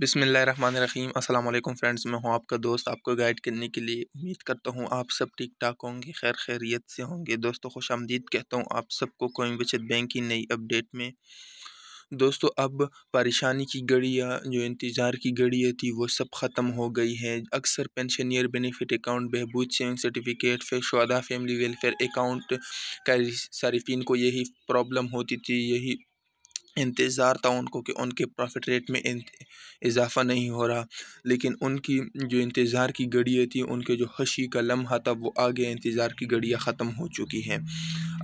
बिसमीम अल्लाम फ्रेंड्स मैं हूं आपका दोस्त आपको गाइड करने के लिए उम्मीद करता हूं आप सब ठीक ठाक होंगे खैर खैरियत से होंगे दोस्तों खुश आमदीद कहता हूं आप सबको कोई बचत बैंक की नई अपडेट में दोस्तों अब परेशानी की घड़ियाँ जो इंतज़ार की घड़ी थी वो सब ख़त्म हो गई है अक्सर पेंशनियर बेनिफिट अकाउंट बहबूद सेविंग सर्टिफिकेट फिर शुदा फैमिली वेलफेयर अकाउंट का सार्फिन को यही प्रॉब्लम होती थी यही इंतज़ार था उनको कि उनके प्रॉफिट रेट में इजाफ़ा नहीं हो रहा लेकिन उनकी जो इंतज़ार की घड़ी थी उनके जो हशी का लम्हा था वो आगे इंतज़ार की घड़ियाँ ख़त्म हो चुकी हैं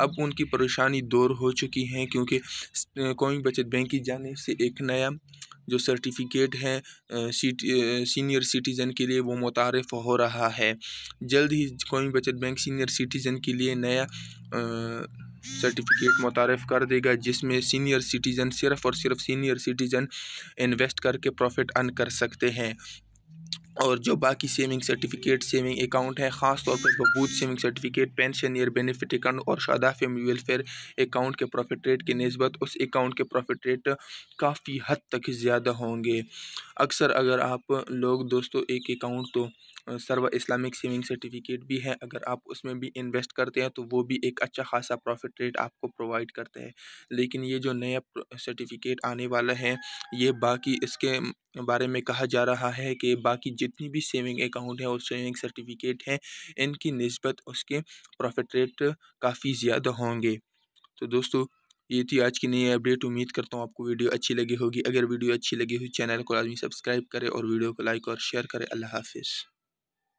अब उनकी परेशानी दूर हो चुकी हैं क्योंकि कौमी बचत बैंक की जाने से एक नया जो सर्टिफिकेट है सीनियर सिटीज़न के लिए वो मुतारफ़ हो रहा है जल्द ही कौमी बचत बैंक सीनियर सिटीज़न के लिए नया आ, सर्टिफिकेट मुतारफ कर देगा जिसमें सीनियर सिटीज़न सिर्फ़ और सिर्फ सीनियर सिटीज़न इन्वेस्ट करके प्रॉफिट अर्न कर सकते हैं और जो बाकी सेविंग सर्टिफिकेट सेविंग अकाउंट है ख़ास तौर पर बबूत saving certificate pensioner benefit account और शादाफ वेलफेयर अकाउंट के प्रॉफिट रेट के नस्बत उस अकाउंट के प्रॉफिट रेट काफ़ी हद तक ज़्यादा होंगे अक्सर अगर आप लोग दोस्तों एक अकाउंट तो सर्व इस्लामिक सेविंग सर्टिफिकेट भी है अगर आप उसमें भी इन्वेस्ट करते हैं तो वो भी एक अच्छा खासा प्रॉफिट रेट आपको प्रोवाइड करते हैं लेकिन ये जो नया सर्टिफिकेट आने वाला है ये बाकी इसके बारे में कहा जा रहा है कि बाकी जितनी भी सेविंग अकाउंट है और सेविंग सर्टिफिकेट हैं इनकी नस्बत उसके प्रॉफिट रेट काफ़ी ज़्यादा होंगे तो दोस्तों ये थी आज की नई अपडेट उम्मीद करता हूँ आपको वीडियो अच्छी लगी होगी अगर वीडियो अच्छी लगी हो चैनल को आदमी सब्सक्राइब करें और वीडियो को लाइक और शेयर करें अल्लाह हाफिज़